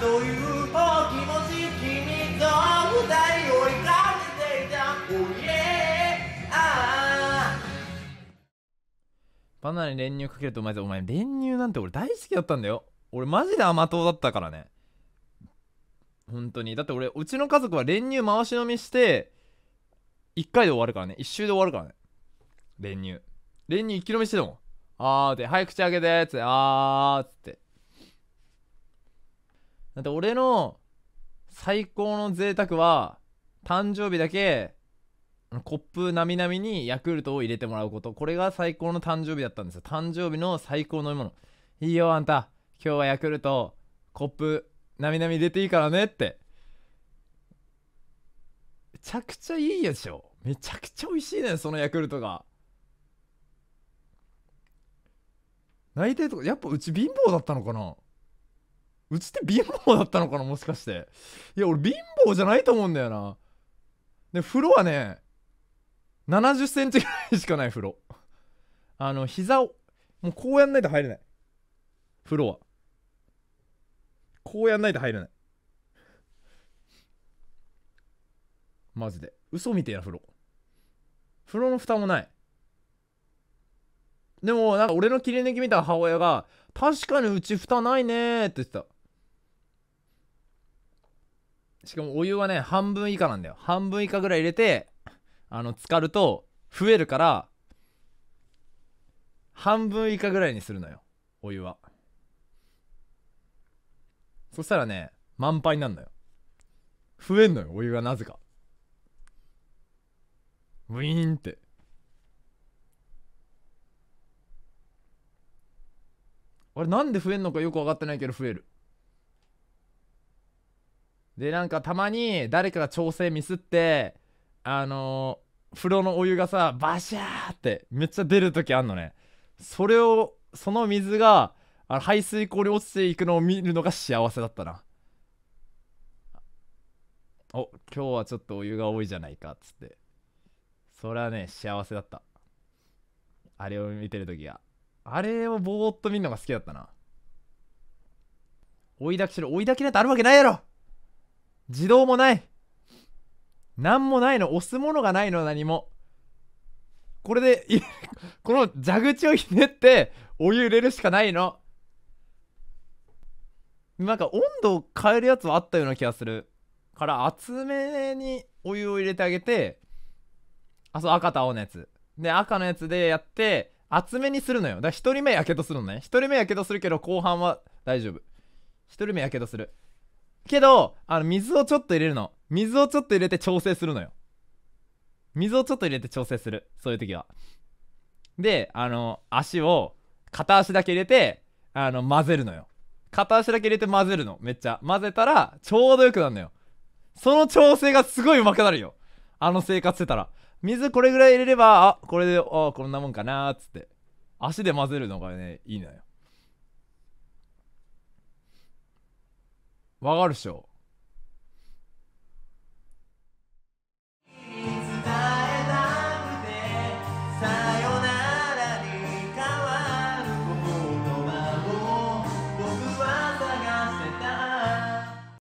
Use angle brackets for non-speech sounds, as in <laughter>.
という気持ち君と二人を追いかけていた Oh yeah ああバナナに練乳かけるとお前お前練乳なんて俺大好きだったんだよ俺マジで甘党だったからね本当にだって俺うちの家族は練乳回し飲みして1回で終わるからね1周で終わるからね練乳練乳一気飲みしてたもんあーって早口開けてーっつってあーっつってだって俺の最高の贅沢は誕生日だけコップなみなみにヤクルトを入れてもらうことこれが最高の誕生日だったんですよ誕生日の最高の飲み物いいよあんた今日はヤクルトコップなみなみ入れていいからねってめちゃくちゃいいでしょめちゃくちゃ美味しいねそのヤクルトが内定とかやっぱうち貧乏だったのかなうちって貧乏だったのかなもしかしていや俺貧乏じゃないと思うんだよなで風呂はね70センチぐらいしかない風呂あの膝をもうこうやんないと入れない風呂はこうやんないと入れないマジで嘘みてえな風呂風呂の蓋もないでもなんか俺の切り抜き見た母親が「確かにうち蓋ないね」って言ってたしかもお湯はね半分以下なんだよ半分以下ぐらい入れてあの浸かると増えるから半分以下ぐらいにするのよお湯はそしたらね満杯になるのよ増えんのよお湯がなぜかウィーンってあれなんで増えんのかよく分かってないけど増えるでなんかたまに誰かが調整ミスってあのー、風呂のお湯がさバシャーってめっちゃ出る時あんのねそれをその水があの排水溝に落ちていくのを見るのが幸せだったなお今日はちょっとお湯が多いじゃないかっつってそれはね幸せだったあれを見てる時があれをぼーっと見るのが好きだったな追いだきする追いだきなんてあるわけないやろ自動もない何もないの押すものがないの何もこれで <laughs> この蛇口をひねってお湯入れるしかないのなんか温度を変えるやつはあったような気がするから厚めにお湯を入れてあげてあそう赤と青のやつで赤のやつでやって厚めにするのよだから1人目やけどするのね1人目やけどするけど後半は大丈夫1人目やけどするけどあの水をちょっと入れるの水をちょっと入れて調整するのよ水をちょっと入れて調整するそういう時はであの足を片足だけ入れてあの混ぜるのよ片足だけ入れて混ぜるのめっちゃ混ぜたらちょうどよくなるのよその調整がすごい上手くなるよあの生活してたら水これぐらい入れればあこれであこんなもんかなーっつって足で混ぜるのがねいいのよわかるっしょ